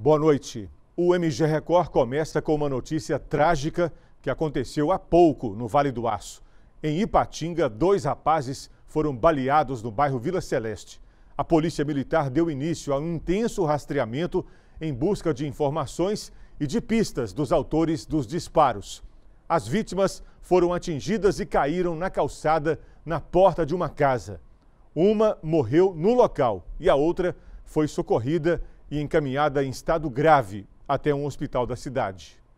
Boa noite. O MG Record começa com uma notícia trágica que aconteceu há pouco no Vale do Aço. Em Ipatinga, dois rapazes foram baleados no bairro Vila Celeste. A Polícia Militar deu início a um intenso rastreamento em busca de informações e de pistas dos autores dos disparos. As vítimas foram atingidas e caíram na calçada na porta de uma casa. Uma morreu no local e a outra foi socorrida e encaminhada em estado grave até um hospital da cidade.